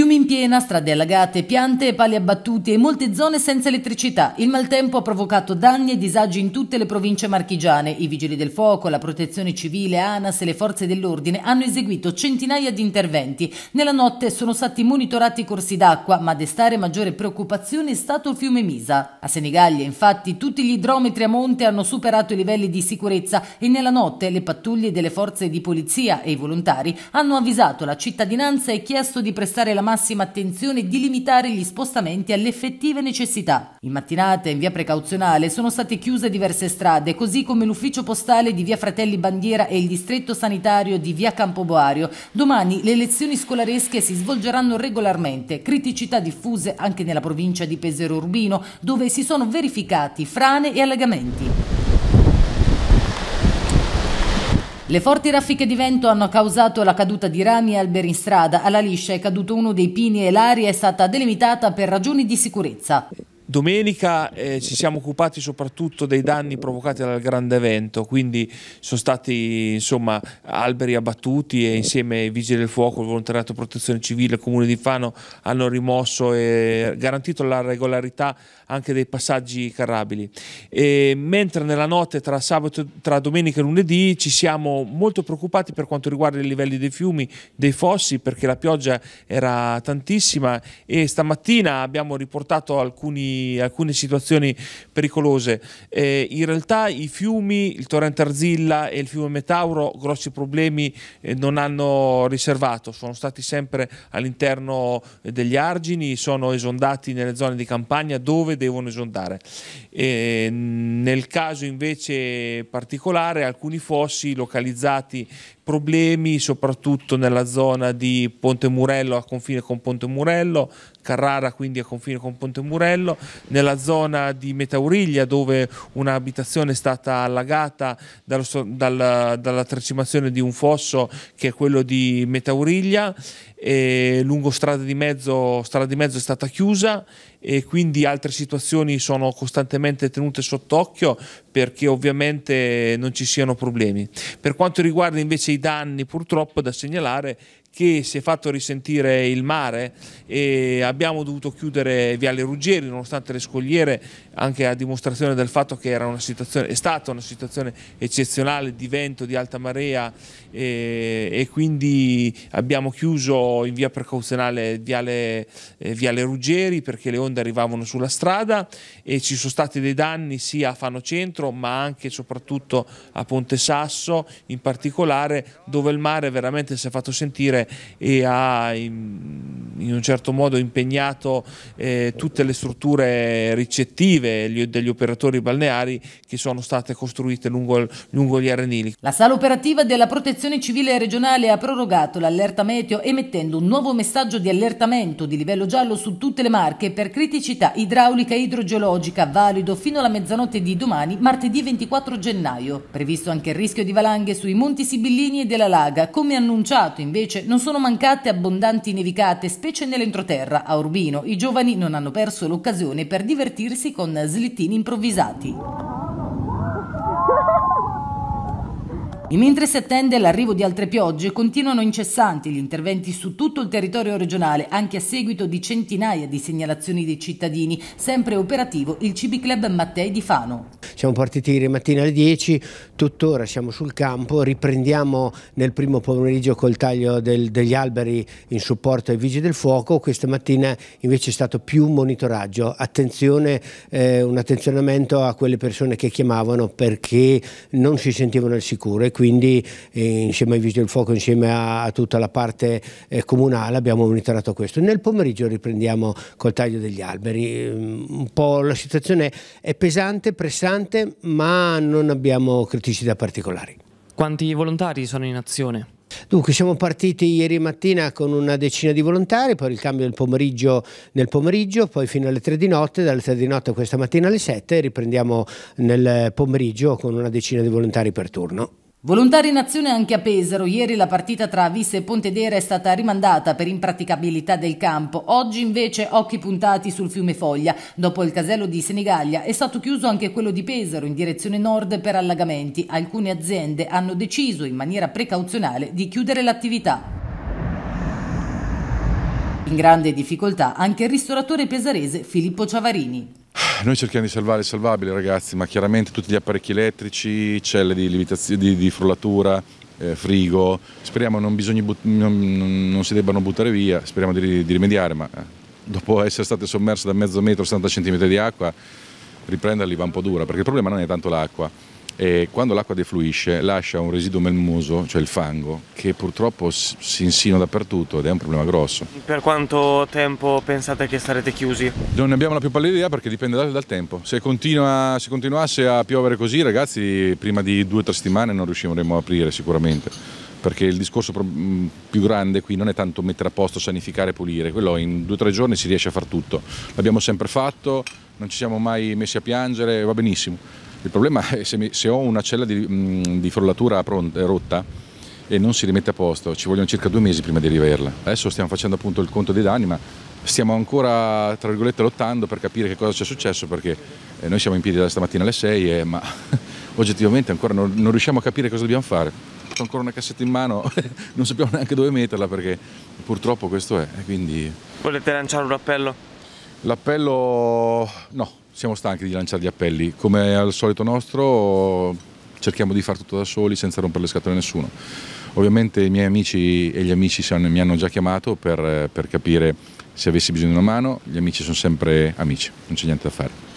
Fiumi in piena, strade allagate, piante e pali abbattuti e molte zone senza elettricità. Il maltempo ha provocato danni e disagi in tutte le province marchigiane. I vigili del fuoco, la protezione civile, ANAS e le forze dell'ordine hanno eseguito centinaia di interventi. Nella notte sono stati monitorati i corsi d'acqua, ma a destare maggiore preoccupazione è stato il fiume Misa. A Senigallia, infatti, tutti gli idrometri a monte hanno superato i livelli di sicurezza e nella notte le pattuglie delle forze di polizia e i volontari hanno avvisato la cittadinanza e chiesto di prestare la mano massima attenzione di limitare gli spostamenti alle effettive necessità. In mattinata, in via precauzionale, sono state chiuse diverse strade, così come l'ufficio postale di via Fratelli Bandiera e il distretto sanitario di via Campoboario. Domani le lezioni scolaresche si svolgeranno regolarmente, criticità diffuse anche nella provincia di Pesero Urbino, dove si sono verificati frane e allagamenti. Le forti raffiche di vento hanno causato la caduta di rami e alberi in strada. Alla liscia è caduto uno dei pini e l'aria è stata delimitata per ragioni di sicurezza. Domenica eh, ci siamo occupati soprattutto dei danni provocati dal grande evento, quindi sono stati insomma, alberi abbattuti e insieme ai Vigili del Fuoco, il Volontariato Protezione Civile, il Comune di Fano hanno rimosso e garantito la regolarità anche dei passaggi carrabili. E, mentre nella notte tra, sabato, tra domenica e lunedì ci siamo molto preoccupati per quanto riguarda i livelli dei fiumi, dei fossi, perché la pioggia era tantissima e stamattina abbiamo riportato alcuni alcune situazioni pericolose. Eh, in realtà i fiumi, il torrente Arzilla e il fiume Metauro, grossi problemi eh, non hanno riservato, sono stati sempre all'interno degli argini, sono esondati nelle zone di campagna dove devono esondare. Eh, nel caso invece particolare alcuni fossi localizzati problemi soprattutto nella zona di Ponte Murello a confine con Ponte Murello, Carrara quindi a confine con Ponte Murello, nella zona di Metauriglia dove un'abitazione è stata allagata dal, dal, dalla tracimazione di un fosso che è quello di Metauriglia, e lungo strada di mezzo, strada di mezzo è stata chiusa e quindi altre situazioni sono costantemente tenute sott'occhio perché ovviamente non ci siano problemi. Per quanto riguarda invece i danni purtroppo da segnalare che si è fatto risentire il mare e abbiamo dovuto chiudere Viale Ruggeri nonostante le scogliere anche a dimostrazione del fatto che una è stata una situazione eccezionale di vento, di alta marea e, e quindi abbiamo chiuso in via precauzionale Viale, eh, Viale, Ruggeri perché le onde arrivavano sulla strada e ci sono stati dei danni sia a Fano Centro ma anche e soprattutto a Ponte Sasso in particolare dove il mare veramente si è fatto sentire dire, e ha in, in, un certo modo impegnato eh, tutte le strutture ricettive gli, degli operatori balneari che sono state costruite lungo, lungo gli arenili. La sala operativa della protezione civile regionale ha prorogato l'allerta meteo emettendo un nuovo messaggio di allertamento di livello giallo su tutte le marche per criticità idraulica e idrogeologica valido fino alla mezzanotte di domani, martedì 24 gennaio. Previsto anche il rischio di valanghe sui monti Sibillini e della Laga, come annunciato invece non sono mancate abbondanti nevicate, specie nell'entroterra. A Urbino i giovani non hanno perso l'occasione per divertirsi con slittini improvvisati. E mentre si attende l'arrivo di altre piogge, continuano incessanti gli interventi su tutto il territorio regionale, anche a seguito di centinaia di segnalazioni dei cittadini, sempre operativo il Cibi Club Mattei di Fano. Siamo partiti ieri mattina alle 10, tuttora siamo sul campo, riprendiamo nel primo pomeriggio col taglio del, degli alberi in supporto ai vigili del fuoco, questa mattina invece è stato più monitoraggio, attenzione, eh, un attenzionamento a quelle persone che chiamavano perché non si sentivano al sicuro e quindi eh, insieme ai vigili del fuoco, insieme a, a tutta la parte eh, comunale abbiamo monitorato questo. Nel pomeriggio riprendiamo col taglio degli alberi, mm, un po' la situazione è pesante, pressante, importante, ma non abbiamo criticità particolari. Quanti volontari sono in azione? Dunque siamo partiti ieri mattina con una decina di volontari, poi il cambio del pomeriggio nel pomeriggio, poi fino alle 3 di notte, dalle 3 di notte questa mattina alle 7 riprendiamo nel pomeriggio con una decina di volontari per turno. Volontari in azione anche a Pesaro. Ieri la partita tra Avis e Pontedera è stata rimandata per impraticabilità del campo. Oggi invece occhi puntati sul fiume Foglia. Dopo il casello di Senigallia è stato chiuso anche quello di Pesaro in direzione nord per allagamenti. Alcune aziende hanno deciso in maniera precauzionale di chiudere l'attività. In grande difficoltà anche il ristoratore pesarese Filippo Ciavarini. Noi cerchiamo di salvare il salvabile ragazzi, ma chiaramente tutti gli apparecchi elettrici, celle di, di, di frullatura, eh, frigo, speriamo non, non, non, si debbano buttare via, speriamo di, di rimediare, ma eh, dopo essere state sommerse da mezzo metro, 60 cm di acqua, riprenderli va un po' dura, perché il problema non è tanto l'acqua, e quando l'acqua defluisce lascia un residuo melmoso, cioè il fango, che purtroppo si insinua dappertutto ed è un problema grosso. Per quanto tempo pensate che starete chiusi? Non ne abbiamo la più pallida idea perché dipende dal, dal tempo. Se, continua, se, continuasse a piovere così, ragazzi, prima di due o tre settimane non riusciremo a aprire sicuramente. Perché il discorso mm, più grande qui non è tanto mettere a posto, sanificare, pulire, quello in due o tre giorni si riesce a far tutto. L'abbiamo sempre fatto, non ci siamo mai messi a piangere, va benissimo il problema è se, mi, se ho una cella di, mh, mm, di frullatura pronta, rotta e non si rimette a posto, ci vogliono circa due mesi prima di riverla. Adesso stiamo facendo appunto il conto dei danni, ma stiamo ancora tra virgolette lottando per capire che cosa ci è successo perché eh, noi siamo in piedi da stamattina alle 6 e, ma oggettivamente ancora non, non, riusciamo a capire cosa dobbiamo fare ho ancora una cassetta in mano non sappiamo neanche dove metterla perché purtroppo questo è quindi volete lanciare un appello? l'appello no siamo stanchi di lanciare gli appelli, come al solito nostro cerchiamo di fare tutto da soli senza rompere le scatole a nessuno. Ovviamente i miei amici e gli amici mi hanno già chiamato per, per capire se avessi bisogno di una mano, gli amici sono sempre amici, non c'è niente da fare.